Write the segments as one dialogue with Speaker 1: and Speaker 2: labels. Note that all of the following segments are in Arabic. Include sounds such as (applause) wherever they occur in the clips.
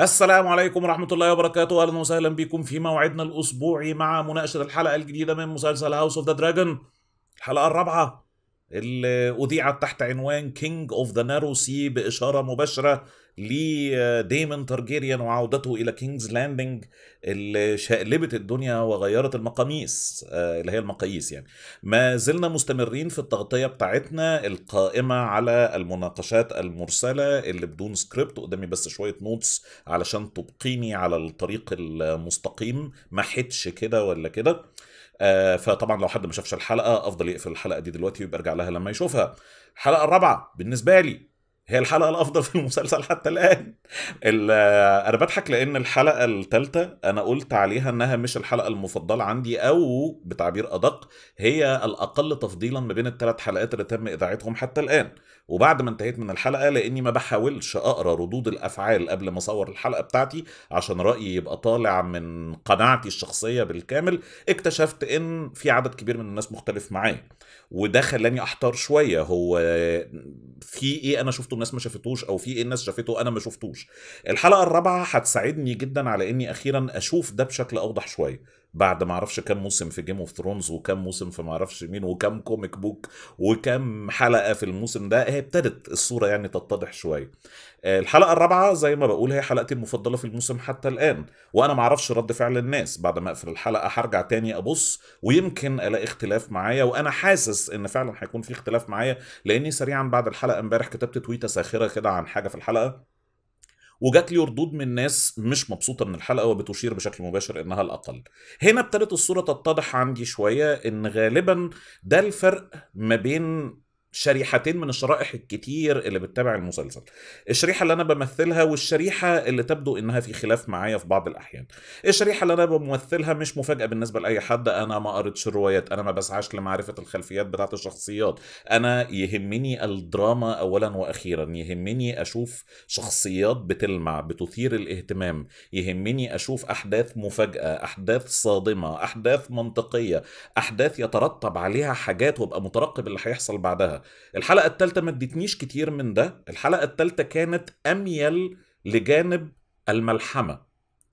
Speaker 1: السلام عليكم ورحمة الله وبركاته أهلا وسهلا بكم في موعدنا الأسبوعي مع مناقشة الحلقة الجديدة من مسلسل هاوس اوف ذا دراجون الحلقة الرابعة اللي أذيعت تحت عنوان كينج أوف ذا نارو سي بإشارة مباشرة لديمن تارجيريان آه، وعودته إلى كينجز لاندنج اللي شقلبت الدنيا وغيرت المقاميس آه، اللي هي المقاييس يعني ما زلنا مستمرين في التغطية بتاعتنا القائمة على المناقشات المرسلة اللي بدون سكريبت قدامي بس شوية نوتس علشان تبقيني على الطريق المستقيم ما حدش كده ولا كده آه، فطبعا لو حد ما شافش الحلقه افضل يقفل الحلقه دي دلوقتي ويبقى يرجع لها لما يشوفها الحلقه الرابعه بالنسبه لي هي الحلقه الافضل (laughs) في المسلسل حتى الان آه، انا بضحك لان الحلقه الثالثه انا قلت عليها انها مش الحلقه المفضله عندي او بتعبير ادق هي الاقل تفضيلا ما بين الثلاث حلقات اللي تم اذاعتهم حتى الان وبعد ما انتهيت من الحلقه لاني ما بحاولش اقرا ردود الافعال قبل ما اصور الحلقه بتاعتي عشان رايي يبقى طالع من قناعتي الشخصيه بالكامل اكتشفت ان في عدد كبير من الناس مختلف معايا وده خلاني احتار شويه هو في ايه انا شفته الناس ما شافتوش او في ايه الناس شافته انا ما شفتوش الحلقه الرابعه هتساعدني جدا على اني اخيرا اشوف ده بشكل اوضح شويه بعد ما اعرفش كام موسم في جيم اوف ثرونز وكام موسم في ما اعرفش مين وكام كوميك بوك وكام حلقه في الموسم ده هي ابتدت الصوره يعني تتضح شويه آه، الحلقه الرابعه زي ما بقول هي حلقتي المفضله في الموسم حتى الان وانا ما اعرفش رد فعل الناس بعد ما اقفل الحلقه هرجع تاني ابص ويمكن الاقي اختلاف معايا وانا حاسس ان فعلا هيكون في اختلاف معايا لاني سريعا بعد الحلقه امبارح كتبت تويته ساخره كده عن حاجه في الحلقه وجات لي ردود من ناس مش مبسوطه من الحلقه وبتشير بشكل مباشر انها الاقل هنا ابتدت الصوره تتضح عندي شويه ان غالبا ده الفرق ما بين شريحتين من الشرائح الكتير اللي بتتابع المسلسل الشريحة اللي أنا بمثلها والشريحة اللي تبدو إنها في خلاف معايا في بعض الأحيان الشريحة اللي أنا بمثلها مش مفاجأة بالنسبة لأي حد أنا ما قريتش الروايات أنا ما بسعاش لمعرفة الخلفيات بتاعة الشخصيات أنا يهمني الدراما أولا وأخيرا يهمني أشوف شخصيات بتلمع بتثير الاهتمام يهمني أشوف أحداث مفاجأة أحداث صادمة أحداث منطقية أحداث يترتب عليها حاجات وأبقى مترقب اللي هيحصل بعدها الحلقه التالتة الثالثه ما ادتنيش كتير من ده الحلقه الثالثه كانت اميل لجانب الملحمه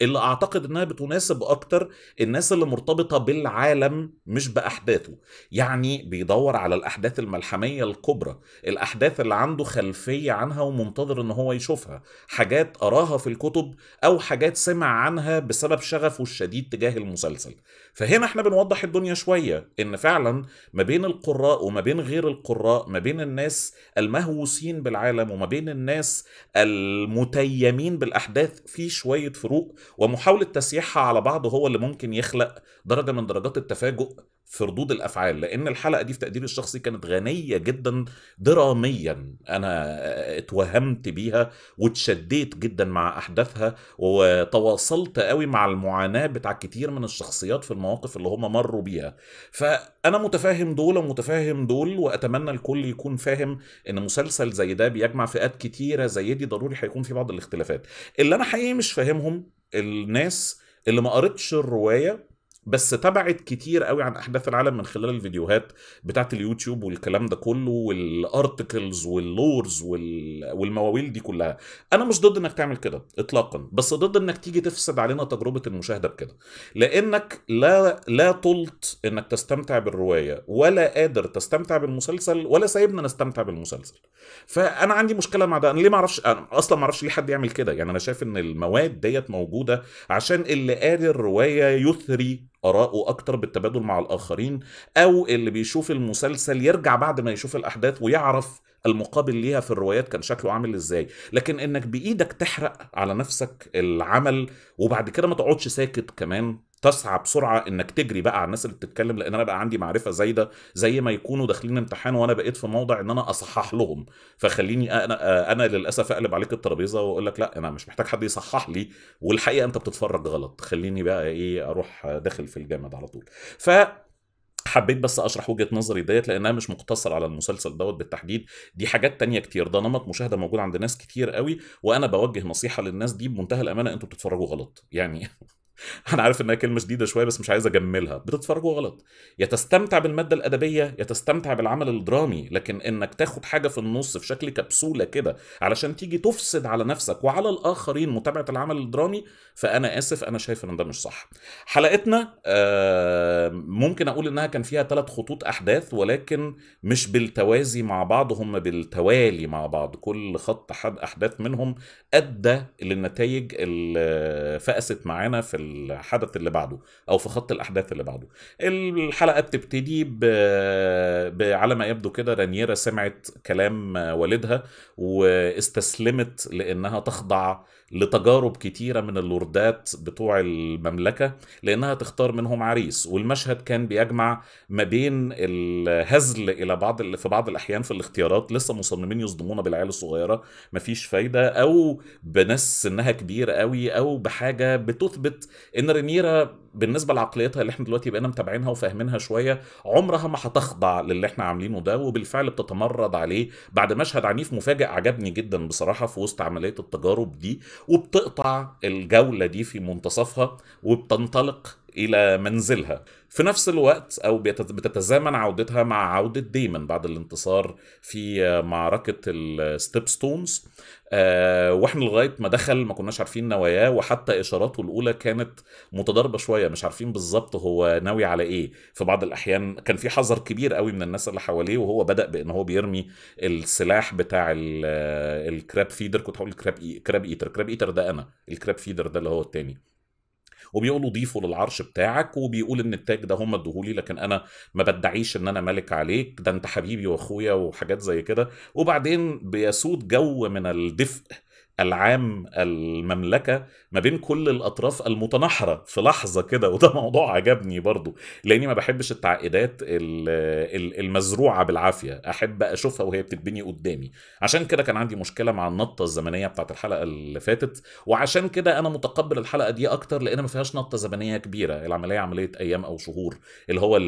Speaker 1: اللي اعتقد انها بتناسب اكتر الناس اللي مرتبطه بالعالم مش باحداثه يعني بيدور على الاحداث الملحميه الكبرى الاحداث اللي عنده خلفيه عنها ومنتظر ان هو يشوفها حاجات قراها في الكتب او حاجات سمع عنها بسبب شغفه الشديد تجاه المسلسل فهنا احنا بنوضح الدنيا شويه ان فعلا ما بين القراء وما بين غير القراء ما بين الناس المهووسين بالعالم وما بين الناس المتيمين بالاحداث في شويه فروق ومحاولة تسييحها على بعض هو اللي ممكن يخلق درجة من درجات التفاجؤ في ردود الافعال لان الحلقه دي في تقديري الشخصي كانت غنيه جدا دراميا انا اتوهمت بيها واتشديت جدا مع احداثها وتواصلت قوي مع المعاناه بتاع كتير من الشخصيات في المواقف اللي هم مروا بيها فانا متفاهم دول ومتفاهم دول واتمنى الكل يكون فاهم ان مسلسل زي ده بيجمع فئات كتيره زي دي ضروري هيكون في بعض الاختلافات اللي انا حقيقي مش فاهمهم الناس اللي ما قرتش الروايه بس تبعت كتير قوي عن احداث العالم من خلال الفيديوهات بتاعت اليوتيوب والكلام ده كله والارتكلز واللورز والمواويل دي كلها انا مش ضد انك تعمل كده اطلاقا بس ضد انك تيجي تفسد علينا تجربه المشاهده بكده لانك لا لا طلت انك تستمتع بالروايه ولا قادر تستمتع بالمسلسل ولا سايبنا نستمتع بالمسلسل فانا عندي مشكله مع ده انا ليه ما اعرفش انا اصلا ما اعرفش ليه حد يعمل كده يعني انا شايف ان المواد ديت موجوده عشان اللي قاري الروايه يثري آراءه أكتر بالتبادل مع الآخرين أو اللي بيشوف المسلسل يرجع بعد ما يشوف الأحداث ويعرف المقابل ليها في الروايات كان شكله عامل ازاي لكن انك بايدك تحرق على نفسك العمل وبعد كده ما تقعدش ساكت كمان تصعب بسرعه انك تجري بقى على الناس اللي بتتكلم لان انا بقى عندي معرفه زايده زي ما يكونوا داخلين امتحان وانا بقيت في موضع ان انا اصحح لهم فخليني انا آه، انا للاسف اقلب عليك الترابيزه واقول لك لا انا مش محتاج حد يصحح لي والحقيقه انت بتتفرج غلط خليني بقى ايه اروح داخل في الجامد على طول ف حبيت بس اشرح وجهه نظري ديت لانها مش مقتصره على المسلسل دوت بالتحديد دي حاجات تانية كتير ده نمط مشاهده موجود عند ناس كتير قوي وانا بوجه نصيحه للناس دي بمنتهى الامانه انتوا بتتفرجوا غلط يعني (laughs) (laughs) انا عارف انها كلمه شديده شويه بس مش عايز اجملها بتتفرجوا غلط يا تستمتع بالماده الادبيه يا تستمتع بالعمل الدرامي لكن انك تاخد حاجه في النص في شكل كبسوله كده علشان تيجي تفسد على نفسك وعلى الاخرين متابعه العمل الدرامي فانا اسف انا شايف ان ده مش صح حلقتنا آه، ممكن اقول انها كان فيها ثلاث خطوط احداث ولكن مش بالتوازي مع بعض هم بالتوالي مع بعض كل خط حد احداث منهم ادى للنتائج اللي فقست معانا في الحدث اللي بعده او في خط الاحداث اللي بعده الحلقه بتبتدي ب... على ما يبدو كده رانيرا سمعت كلام والدها واستسلمت لانها تخضع لتجارب كتيرة من اللوردات بتوع المملكة لأنها تختار منهم عريس والمشهد كان بيجمع ما بين الهزل إلى بعض في بعض الأحيان في الاختيارات لسه مصممين يصدمونا بالعيال الصغيرة مفيش فايدة أو بناس سنها كبير قوي أو بحاجة بتثبت إن رينيرا بالنسبه لعقليتها اللي احنا دلوقتي بقينا متابعينها وفاهمينها شويه عمرها ما هتخضع للي احنا عاملينه ده وبالفعل بتتمرد عليه بعد مشهد عنيف مفاجئ عجبني جدا بصراحه في وسط عمليه التجارب دي وبتقطع الجوله دي في منتصفها وبتنطلق الى منزلها في نفس الوقت او بتتزامن عودتها مع عوده ديمن بعد الانتصار في معركه الستيب ستونز آه واحنا لغايه ما دخل ما كناش عارفين نواياه وحتى اشاراته الاولى كانت متضاربه شويه مش عارفين بالظبط هو ناوي على ايه في بعض الاحيان كان في حذر كبير قوي من الناس اللي حواليه وهو بدا بان هو بيرمي السلاح بتاع الكراب آه، فيدر كنت هقول الكراب كراب ايتر كراب ايتر ده انا الكراب فيدر ده اللي هو التاني وبيقول له ضيفه للعرش بتاعك وبيقول ان التاج ده هم ادوهولي لكن انا ما بدعيش ان انا ملك عليك ده انت حبيبي واخويا وحاجات زي كده وبعدين بيسود جو من الدفء العام المملكه ما بين كل الاطراف المتناحره في لحظه كده وده (laughs) موضوع عجبني برضو لاني ما بحبش التعقيدات المزروعه بالعافيه احب اشوفها وهي بتتبني قدامي عشان كده كان عندي مشكله مع النطه الزمنيه بتاعت الحلقه اللي فاتت وعشان كده انا متقبل الحلقه دي اكتر لان ما فيهاش نطه زمنيه كبيره العمليه عمليه ايام او شهور اللي هو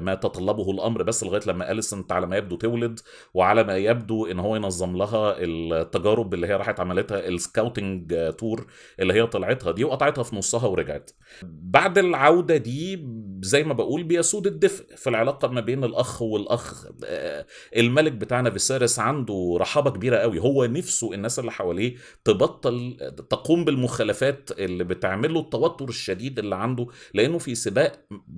Speaker 1: ما تطلبه الامر بس لغايه لما اليسنت على ما يبدو تولد وعلى ما يبدو ان هو ينظم لها التجارب اللي هي راحت عملتها السكاوتنج تور اللي هي طلعتها دي وقطعتها في نصها ورجعت بعد العوده دي زي ما بقول بيسود الدفء في العلاقه ما بين الاخ والاخ آه، الملك بتاعنا فيسارس عنده رحابه كبيره قوي هو نفسه الناس اللي حواليه تبطل تقوم بالمخالفات اللي بتعمله التوتر الشديد اللي عنده لانه في سباق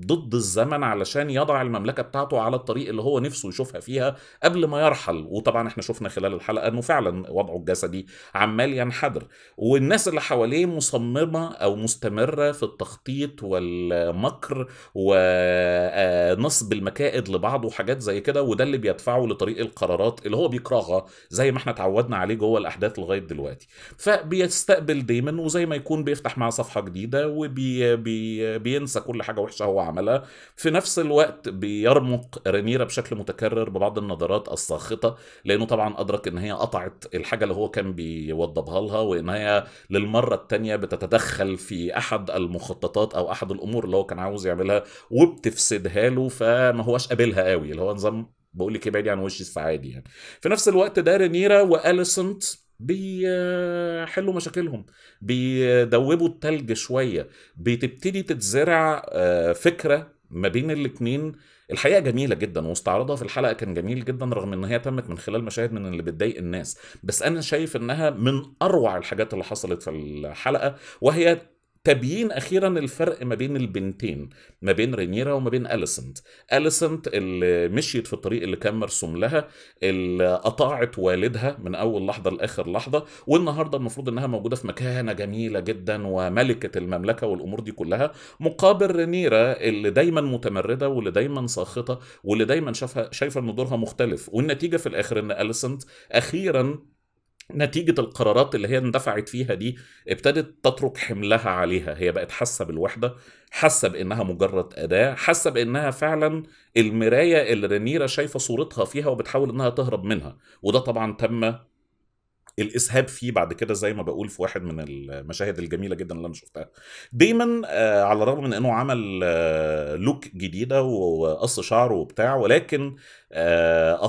Speaker 1: ضد الزمن علشان يضع المملكه بتاعته على الطريق اللي هو نفسه يشوفها فيها قبل ما يرحل وطبعا احنا شفنا خلال الحلقه انه فعلا وضعه الجسدي عمال بل ينحدر يعني والناس اللي حواليه مصممه او مستمره في التخطيط والمكر ونصب آه، المكائد لبعض وحاجات زي كده وده اللي بيدفعه لطريق القرارات اللي هو بيكرهها زي ما احنا اتعودنا عليه جوه الاحداث لغايه دلوقتي فبيستقبل دايما وزي ما يكون بيفتح معاه صفحه جديده وبينسى وبي بي كل حاجه وحشه هو عملها في نفس الوقت بيرمق رينيرا بشكل متكرر ببعض النظرات الساخطه لانه طبعا ادرك ان هي قطعت الحاجه اللي هو كان بيوضعها بوضبها لها وان هي للمره الثانيه بتتدخل في احد المخططات او احد الامور اللي هو كان عاوز يعملها وبتفسدها له فما هوش قابلها قوي اللي هو نظام بقول لك ابعدي إيه، عن وشي السعادي يعني في نفس الوقت ده رينيرا واليسنت بيحلوا مشاكلهم بيدوبوا التلج شويه بتبتدي تتزرع آه، فكره ما بين الاتنين الحقيقه جميله جدا واستعراضها في الحلقه كان جميل جدا رغم ان هي تمت من خلال مشاهد من اللي بتضايق الناس بس انا شايف انها من اروع الحاجات اللي حصلت في الحلقه وهي تبيين اخيرا الفرق ما بين البنتين ما بين رينيرا وما بين اليسنت اليسنت اللي مشيت في الطريق اللي كان مرسوم لها اللي قطعت والدها من اول لحظه لاخر لحظه والنهارده المفروض انها موجوده في مكانه جميله جدا وملكه المملكه والامور دي كلها مقابل رينيرا اللي دايما متمرده واللي دايما ساخطه واللي دايما شايفه شايفه ان دورها مختلف والنتيجه في الاخر ان اليسنت اخيرا نتيجة القرارات اللي هي اندفعت فيها دي ابتدت تترك حملها عليها هي بقت حاسة بالوحدة حاسة بأنها مجرد أداة حاسة بأنها فعلا المراية اللي رينيرا شايفة صورتها فيها وبتحاول أنها تهرب منها وده طبعا تم الاسهاب فيه بعد كده زي ما بقول في واحد من المشاهد الجميله جدا اللي انا شفتها دايما آه، على الرغم من انه عمل آه، لوك جديده وقص شعره وبتاع ولكن آه،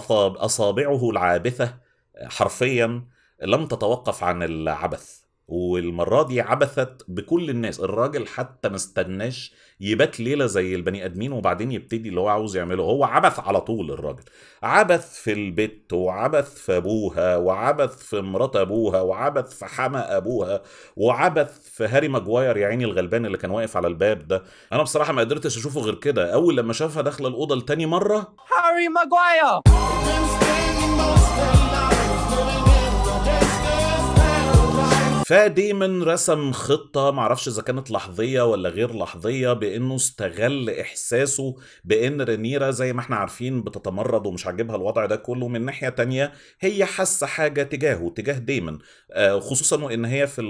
Speaker 1: اصابعه العابثه حرفيا لم تتوقف عن العبث والمرة دي عبثت بكل الناس الراجل حتى ما استناش يبات ليلة زي البني آدمين وبعدين يبتدي اللي هو عاوز يعمله هو عبث على طول الراجل عبث في البت وعبث في أبوها وعبث في مرات أبوها وعبث في حما أبوها وعبث في هاري ماجواير يا عيني الغلبان اللي كان واقف على الباب ده أنا بصراحة ما قدرتش أشوفه غير كده أول لما شافها داخلة الأوضة لتاني مرة هاري ماجواير فديمن رسم خطة معرفش إذا كانت لحظية ولا غير لحظية بإنه استغل إحساسه بإن رينيرا زي ما إحنا عارفين بتتمرد ومش عاجبها الوضع ده كله من ناحية تانية هي حاسة حاجة تجاهه تجاه ديمن آه، خصوصا وإن هي في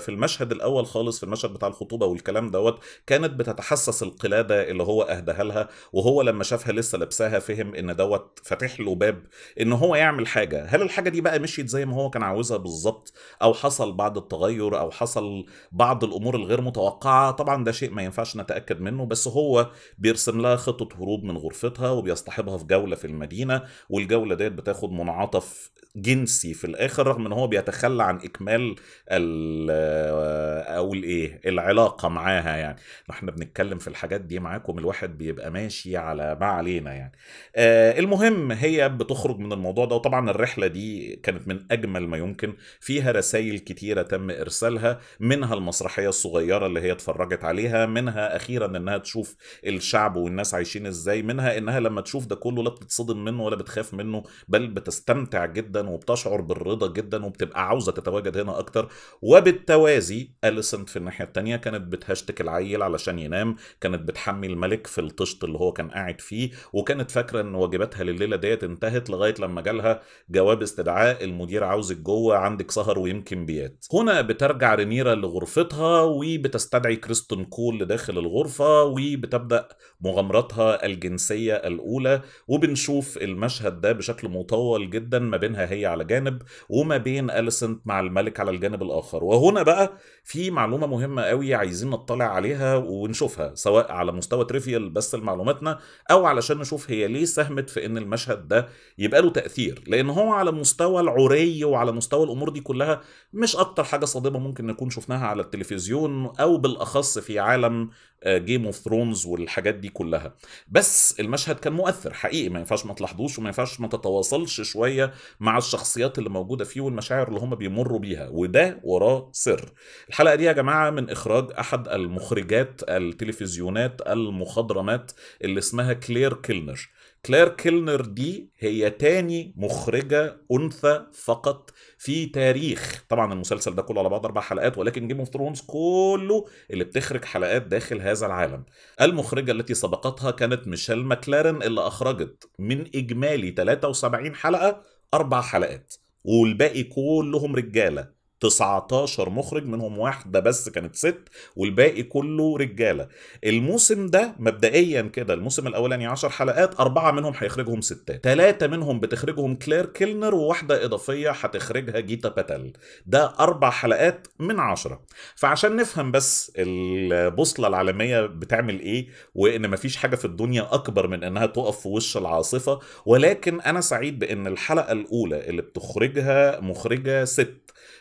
Speaker 1: في المشهد الأول خالص في المشهد بتاع الخطوبة والكلام دوت كانت بتتحسس القلادة اللي هو أهداها لها وهو لما شافها لسه لابساها فهم إن دوت فاتح له باب إن هو يعمل حاجة هل الحاجة دي بقى مشيت زي ما هو كان عاوزها بالظبط أو حصل بعد بعض التغير او حصل بعض الامور الغير متوقعه طبعا ده شيء ما ينفعش نتاكد منه بس هو بيرسم لها خطه هروب من غرفتها وبيصطحبها في جوله في المدينه والجوله ديت بتاخد منعطف جنسي في الاخر رغم ان هو بيتخلى عن اكمال آه، اقول ايه العلاقه معاها يعني احنا بنتكلم في الحاجات دي معاكم الواحد بيبقى ماشي على ما علينا يعني آه المهم هي بتخرج من الموضوع ده وطبعا الرحله دي كانت من اجمل ما يمكن فيها رسائل كتير كتيرة تم إرسالها منها المسرحية الصغيرة اللي هي اتفرجت عليها منها أخيرا إنها تشوف الشعب والناس عايشين إزاي منها إنها لما تشوف ده كله لا بتتصدم منه ولا بتخاف منه بل بتستمتع جدا وبتشعر بالرضا جدا وبتبقى عاوزة تتواجد هنا أكتر وبالتوازي أليسنت في الناحية التانية كانت بتهشتك العيل علشان ينام كانت بتحمي الملك في الطشت اللي هو كان قاعد فيه وكانت فاكرة إن واجباتها لليلة ديت انتهت لغاية لما جالها جواب استدعاء المدير عاوزك جوه عندك سهر ويمكن بيات هنا بترجع رينيرا لغرفتها وبتستدعي كريستون كول لداخل الغرفة وبتبدأ مغامراتها الجنسية الأولى وبنشوف المشهد ده بشكل مطول جدا ما بينها هي على جانب وما بين أليسنت مع الملك على الجانب الآخر وهنا بقى في معلومة مهمة قوي عايزين نطلع عليها ونشوفها سواء على مستوى تريفيال بس لمعلوماتنا أو علشان نشوف هي ليه ساهمت في إن المشهد ده يبقى له تأثير لأن هو على مستوى العري وعلى مستوى الأمور دي كلها مش أكتر حاجة صادمة ممكن نكون شفناها على التلفزيون أو بالأخص في عالم جيم اوف ثرونز والحاجات دي كلها بس المشهد كان مؤثر حقيقي ما ينفعش ما تلاحظوش وما ينفعش ما تتواصلش شويه مع الشخصيات اللي موجوده فيه والمشاعر اللي هم بيمروا بيها وده وراه سر الحلقه دي يا جماعه من اخراج احد المخرجات التلفزيونات المخضرمات اللي اسمها كلير كيلنر كلير كيلنر دي هي تاني مخرجة أنثى فقط في تاريخ طبعا المسلسل ده كله على بعض أربع حلقات ولكن جيم اوف ثرونز كله اللي بتخرج حلقات داخل هذا العالم المخرجة التي سبقتها كانت ميشيل ماكلارن اللي أخرجت من إجمالي 73 حلقة أربع حلقات والباقي كلهم رجالة 19 مخرج منهم واحده بس كانت ست والباقي كله رجاله الموسم ده مبدئيا كده الموسم الاولاني 10 حلقات اربعه منهم هيخرجهم ستات ثلاثه منهم بتخرجهم كلير كيلنر وواحده اضافيه هتخرجها جيتا باتل ده اربع حلقات من عشرة فعشان نفهم بس البوصله العالميه بتعمل ايه وان مفيش حاجه في الدنيا اكبر من انها تقف في وش العاصفه ولكن انا سعيد بان الحلقه الاولى اللي بتخرجها مخرجه ست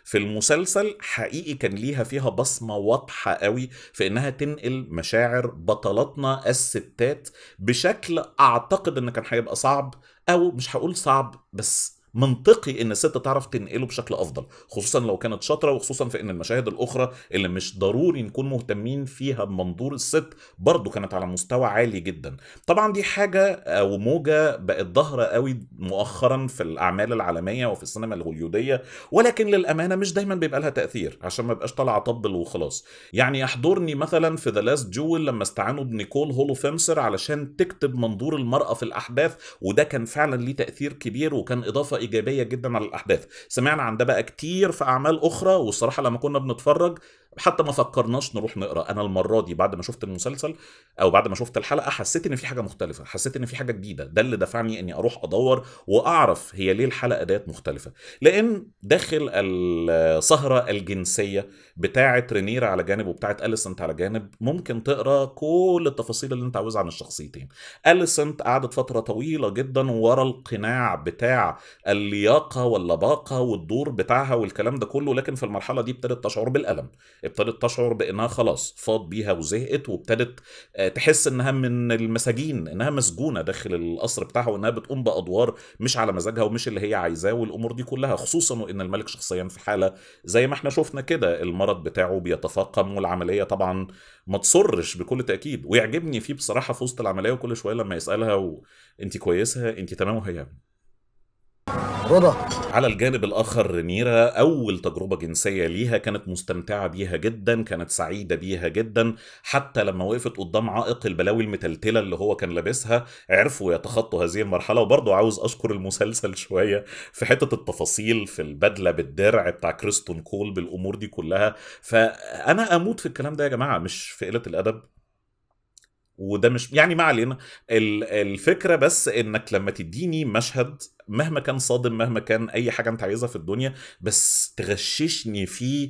Speaker 1: في المسلسل حقيقي كان ليها فيها بصمه واضحه قوي في انها تنقل مشاعر بطلاتنا الستات بشكل اعتقد ان كان هيبقى صعب او مش هقول صعب بس منطقي ان الست تعرف تنقله بشكل افضل خصوصا لو كانت شاطره وخصوصا في ان المشاهد الاخرى اللي مش ضروري نكون مهتمين فيها بمنظور الست برضو كانت على مستوى عالي جدا طبعا دي حاجه او آه، موجه بقت ظاهره قوي مؤخرا في الاعمال العالميه وفي السينما الهوليوديه ولكن للامانه مش دايما بيبقى لها تاثير عشان ما بقاش طالعه طبل وخلاص يعني يحضرني مثلا في ذا لاست جول لما استعانوا بنيكول هولو فيمسر علشان تكتب منظور المراه في الاحداث وده كان فعلا ليه تاثير كبير وكان اضافه ايجابيه جدا على الاحداث سمعنا عن ده بقى كتير في اعمال اخرى والصراحه لما كنا بنتفرج حتى ما فكرناش نروح نقرا انا المره دي بعد ما شفت المسلسل او بعد ما شفت الحلقه حسيت ان في حاجه مختلفه حسيت ان في حاجه جديده ده اللي دفعني اني اروح ادور واعرف هي ليه الحلقه ديت مختلفه لان داخل السهره الجنسيه بتاعه رينيرا على جانب وبتاعه اليسنت على جانب ممكن تقرا كل التفاصيل اللي انت عاوزها عن الشخصيتين اليسنت قعدت فتره طويله جدا ورا القناع بتاع اللياقه واللباقه والدور بتاعها والكلام ده كله لكن في المرحله دي ابتدت تشعر بالالم ابتدت تشعر بانها خلاص فاض بيها وزهقت وابتدت آه، تحس انها من المساجين انها مسجونه داخل القصر بتاعها وانها بتقوم بادوار مش على مزاجها ومش اللي هي عايزاه والامور دي كلها خصوصا وان الملك شخصيا في حاله زي ما احنا شفنا كده المرض بتاعه بيتفاقم والعمليه طبعا ما تصرش بكل تاكيد ويعجبني فيه بصراحه في وسط العمليه وكل شويه لما يسالها انت كويسه انت تمام وهي رضا على الجانب الآخر ميرا أول تجربة جنسية ليها كانت مستمتعة بيها جدا كانت سعيدة بيها جدا حتى لما وقفت قدام عائق البلاوي المتلتلة اللي هو كان لابسها عرفوا يتخطوا هذه المرحلة وبرضه عاوز أشكر المسلسل (laughs) شوية في حتة التفاصيل في البدلة بالدرع بتاع كريستون كول بالأمور دي كلها فأنا أموت في الكلام ده يا جماعة مش في قلة الأدب وده مش يعني ما علينا الفكره بس انك لما تديني مشهد مهما كان صادم مهما كان اي حاجه انت عايزها في الدنيا بس تغششني فيه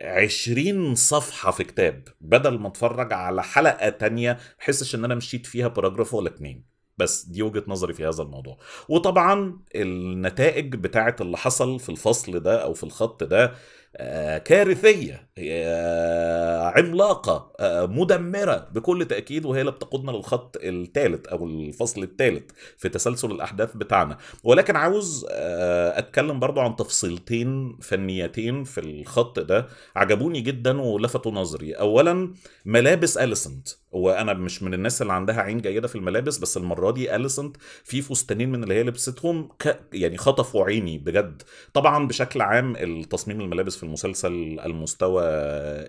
Speaker 1: عشرين صفحة في كتاب بدل ما اتفرج على حلقة تانية حسش ان انا مشيت فيها باراجراف ولا اتنين بس دي وجهة نظري في هذا الموضوع وطبعا النتائج بتاعة اللي حصل في الفصل ده او في الخط ده آه، كارثية آه، عملاقة آه، مدمرة بكل تأكيد وهي اللي بتقودنا للخط الثالث أو الفصل الثالث في تسلسل الأحداث بتاعنا ولكن عاوز أتكلم برضو عن تفصيلتين فنيتين في الخط ده عجبوني جدا ولفتوا نظري أولا ملابس أليسنت وانا مش من الناس اللي عندها عين جيده في الملابس بس المره دي اليسنت في فستانين من اللي هي لبستهم ك... يعني خطفوا عيني بجد طبعا بشكل عام التصميم الملابس في المسلسل المستوى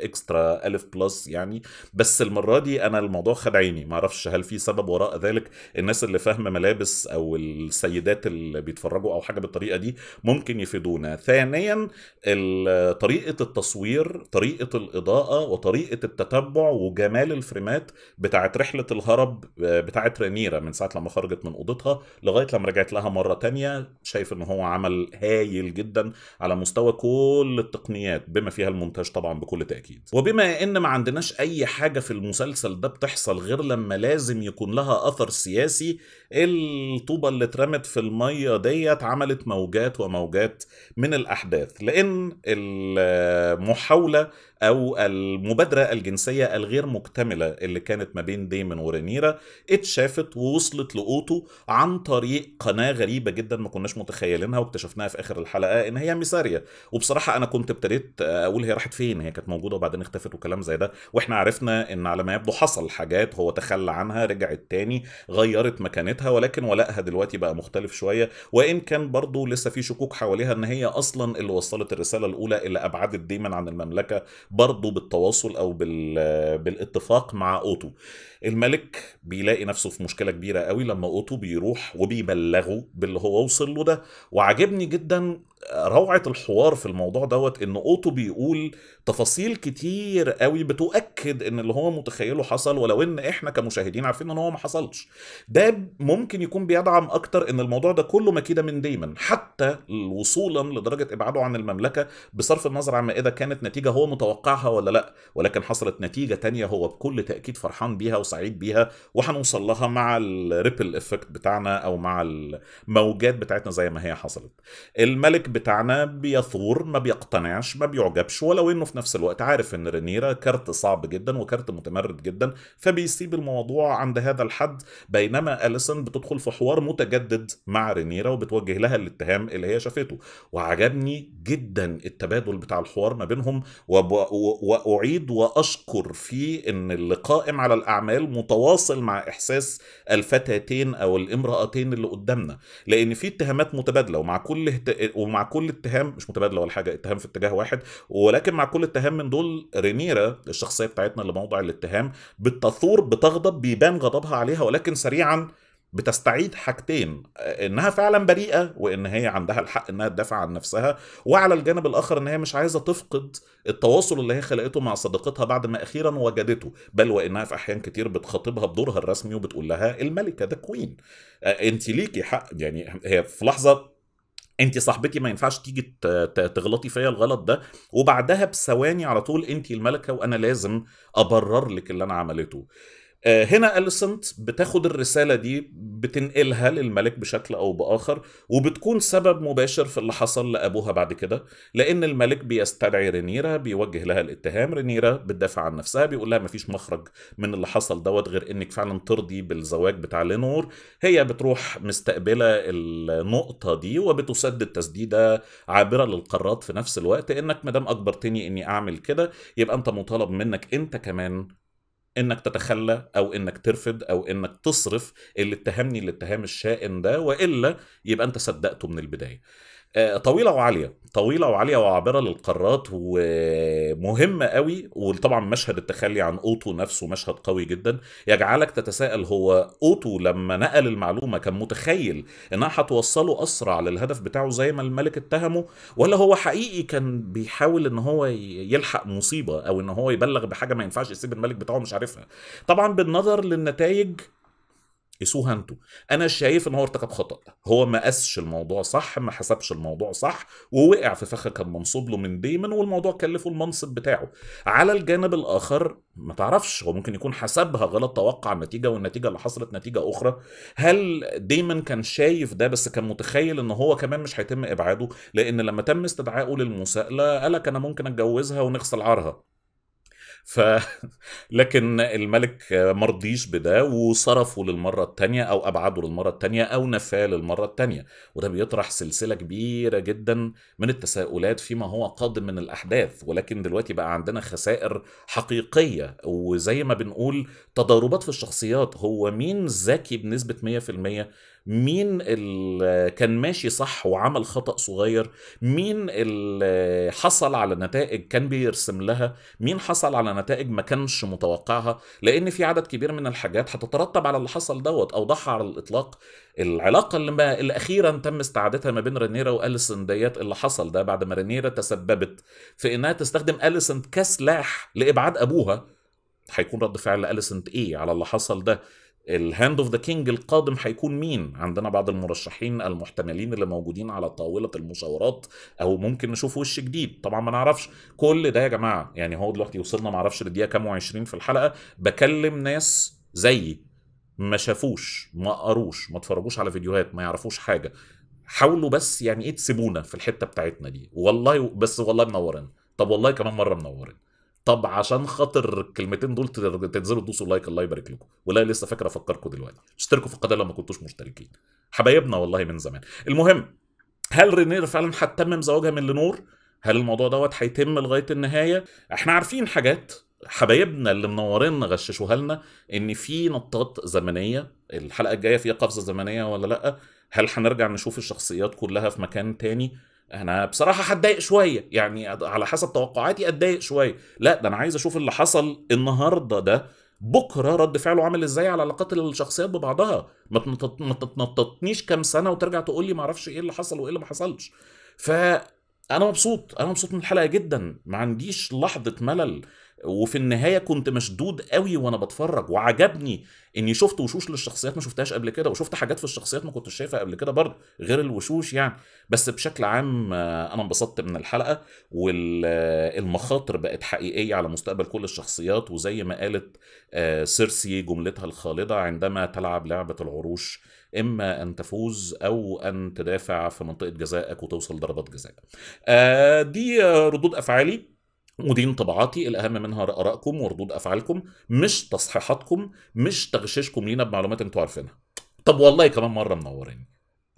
Speaker 1: اكسترا الف بلس يعني بس المره دي انا الموضوع خد عيني ما اعرفش هل في سبب وراء ذلك الناس اللي فاهمه ملابس او السيدات اللي بيتفرجوا او حاجه بالطريقه دي ممكن يفيدونا ثانيا طريقه التصوير طريقه الاضاءه وطريقه التتبع وجمال الفريمات بتاعت رحله الهرب آه، بتاعت رينيرا من ساعه لما خرجت من اوضتها لغايه لما رجعت لها مره تانية شايف ان هو عمل هايل جدا على مستوى كل التقنيات بما فيها المونتاج طبعا بكل تاكيد وبما ان ما عندناش اي حاجه في المسلسل ده بتحصل غير لما لازم يكون لها اثر سياسي الطوبه اللي اترمت في الميه ديت عملت موجات وموجات من الاحداث لان المحاوله او المبادره الجنسيه الغير مكتمله اللي كانت ما بين ديمن ورينيرا اتشافت ووصلت لاوتو عن طريق قناه غريبه جدا ما كناش متخيلينها واكتشفناها في اخر الحلقه ان هي ميساريا وبصراحه انا كنت ابتديت اقول هي راحت فين هي كانت موجوده وبعدين اختفت وكلام زي ده واحنا عرفنا ان على ما يبدو حصل حاجات هو تخلى عنها رجعت تاني غيرت مكانتها كانتها ولكن ولائها دلوقتي بقى مختلف شويه وان كان برضه لسه في شكوك حواليها ان هي اصلا اللي وصلت الرساله الاولى اللي ابعدت ديمن عن المملكه برضه بالتواصل او بال... بالاتفاق مع اوتو الملك بيلاقي نفسه في مشكله كبيره قوي لما اوتو بيروح وبيبلغه باللي هو وصل له ده وعجبني جدا آه، روعه الحوار في الموضوع دوت ان اوتو بيقول تفاصيل كتير قوي بتؤكد ان اللي هو متخيله حصل ولو ان احنا كمشاهدين عارفين ان هو ما حصلش ده ممكن يكون بيدعم اكتر ان الموضوع ده كله مكيده من دايما حتى وصولا لدرجه ابعاده عن المملكه بصرف النظر عن اذا كانت نتيجه هو متوقعها ولا لا ولكن حصلت نتيجه تانية هو بكل تاكيد فرحان بيها وسعيد سعيد بيها وهنوصل لها مع الريبل افكت بتاعنا او مع الموجات بتاعتنا زي ما هي حصلت الملك بتاعنا بيثور ما بيقتنعش ما بيعجبش ولو انه في نفس الوقت عارف ان رينيرا كارت صعب جدا وكارت متمرد جدا فبيسيب الموضوع عند هذا الحد بينما اليسن بتدخل في حوار متجدد مع رينيرا وبتوجه لها الاتهام اللي هي شافته وعجبني جدا التبادل بتاع الحوار ما بينهم واعيد واشكر فيه ان اللي قائم على الاعمال شغال متواصل مع احساس الفتاتين او الامراتين اللي قدامنا لان في اتهامات متبادله ومع كل هت... ومع كل اتهام مش متبادله ولا حاجه اتهام في اتجاه واحد ولكن مع كل اتهام من دول رينيرا الشخصيه بتاعتنا اللي موضع الاتهام بتثور بتغضب بيبان غضبها عليها ولكن سريعا بتستعيد حاجتين انها فعلا بريئه وان هي عندها الحق انها تدافع عن نفسها وعلى الجانب الاخر ان هي مش عايزه تفقد التواصل اللي هي خلقته مع صديقتها بعد ما اخيرا وجدته بل وانها في احيان كتير بتخاطبها بدورها الرسمي وبتقول لها الملكه ذا آه، كوين انت ليكي حق يعني هي في لحظه انت صاحبتي ما ينفعش تيجي تغلطي فيا الغلط ده وبعدها بثواني على طول انت الملكه وانا لازم ابرر لك اللي انا عملته آه، هنا اليسنت بتاخد الرساله دي بتنقلها للملك بشكل او باخر وبتكون سبب مباشر في اللي حصل لابوها بعد كده لان الملك بيستدعي رينيرا بيوجه لها الاتهام رينيرا بتدافع عن نفسها بيقول لها مفيش مخرج من اللي حصل دوت غير انك فعلا ترضي بالزواج بتاع لينور هي بتروح مستقبله النقطه دي وبتسدد تسديده عابره للقارات في نفس الوقت انك مدام اجبرتني اني اعمل كده يبقى انت مطالب منك انت كمان انك تتخلى او انك ترفض او انك تصرف اللي اتهمني الاتهام الشائن ده والا يبقى انت صدقته من البدايه آه، طويله وعاليه طويله وعاليه وعابره للقارات ومهمه قوي وطبعا مشهد التخلي عن اوتو نفسه مشهد قوي جدا يجعلك تتساءل هو اوتو لما نقل المعلومه كان متخيل انها هتوصله اسرع للهدف بتاعه زي ما الملك اتهمه ولا هو حقيقي كان بيحاول ان هو يلحق مصيبه او ان هو يبلغ بحاجه ما ينفعش يسيب الملك بتاعه مش عارفها طبعا بالنظر للنتائج قيسوها انتوا انا شايف ان هو ارتكب خطا هو ما قاسش الموضوع صح ما حسبش الموضوع صح ووقع في فخ كان منصوب له من ديمن والموضوع كلفه المنصب بتاعه على الجانب الاخر ما تعرفش هو ممكن يكون حسبها غلط توقع نتيجه والنتيجه اللي حصلت نتيجه اخرى هل ديمن كان شايف ده بس كان متخيل ان هو كمان مش هيتم ابعاده لان لما تم استدعائه للمساءله قالك انا ممكن اتجوزها ونغسل عارها (laughs) ف لكن الملك مرضيش بده وصرفه للمره الثانيه او ابعده للمره الثانيه او نفاه للمره الثانيه وده بيطرح سلسله كبيره جدا من التساؤلات فيما هو قادم من الاحداث ولكن دلوقتي بقى عندنا خسائر حقيقيه وزي ما بنقول تضاربات في الشخصيات هو مين ذكي بنسبه 100% مين اللي كان ماشي صح وعمل خطأ صغير مين اللي حصل على نتائج كان بيرسم لها مين حصل على نتائج ما كانش متوقعها لأن في عدد كبير من الحاجات هتترتب على اللي حصل دوت أو ضحى على الإطلاق العلاقة اللي, ما اللي أخيرا تم استعادتها ما بين رينيرا وأليسن ديت اللي حصل ده بعد ما رينيرا تسببت في إنها تستخدم أليسن كسلاح لإبعاد أبوها هيكون رد فعل أليسنت إيه على اللي حصل ده الهاند اوف ذا كينج القادم هيكون مين عندنا بعض المرشحين المحتملين اللي موجودين على طاوله المشاورات او ممكن نشوف وش جديد طبعا ما نعرفش كل ده يا جماعه يعني هو دلوقتي وصلنا ما اعرفش للدقيقه كام و20 في الحلقه بكلم ناس زيي ما شافوش ما قروش ما اتفرجوش على فيديوهات ما يعرفوش حاجه حاولوا بس يعني ايه تسيبونا في الحته بتاعتنا دي والله بس والله منورنا طب والله كمان مره منورنا طب عشان خاطر الكلمتين دول تنزلوا تدوسوا لايك الله يبارك لكم ولا لسه فاكر افكركم دلوقتي اشتركوا في القناه لو ما كنتوش مشتركين حبايبنا والله من زمان المهم هل رينير فعلا هتتمم زواجها من لنور هل الموضوع دوت هيتم لغايه النهايه احنا عارفين حاجات حبايبنا اللي منورين غششوها لنا ان في نطاط زمنيه الحلقه الجايه فيها قفزه زمنيه ولا لا هل هنرجع نشوف الشخصيات كلها في مكان تاني انا بصراحه هتضايق شويه يعني على حسب توقعاتي اتضايق شويه لا ده انا عايز اشوف اللي حصل النهارده ده بكره رد فعله عامل ازاي على علاقات الشخصيات ببعضها ما تتنططنيش كام سنه وترجع تقول لي ما اعرفش ايه اللي حصل وايه اللي ما حصلش ف انا مبسوط انا مبسوط من الحلقه جدا ما عنديش لحظه ملل وفي النهايه كنت مشدود قوي وانا بتفرج وعجبني اني شفت وشوش للشخصيات ما شفتهاش قبل كده وشفت حاجات في الشخصيات ما كنتش شايفها قبل كده برضه غير الوشوش يعني بس بشكل عام آه، انا انبسطت من الحلقه والمخاطر آه، بقت حقيقيه على مستقبل كل الشخصيات وزي ما قالت آه، سيرسي جملتها الخالده عندما تلعب لعبه العروش اما ان تفوز او ان تدافع في منطقه جزائك وتوصل ضربات جزاء. دي ردود افعالي ودي انطباعاتي الاهم منها ارائكم وردود افعالكم مش تصحيحاتكم مش تغشيشكم لينا بمعلومات انتوا عارفينها طب والله كمان مره منورين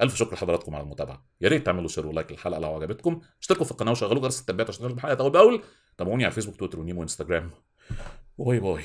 Speaker 1: الف شكر لحضراتكم على المتابعه يا ريت تعملوا شير ولايك للحلقه لو عجبتكم اشتركوا في القناه وشغلوا جرس التنبيهات عشان تنزل الحلقه اول باول تابعوني على الفيسبوك تويتر ونيمو وانستجرام باي باي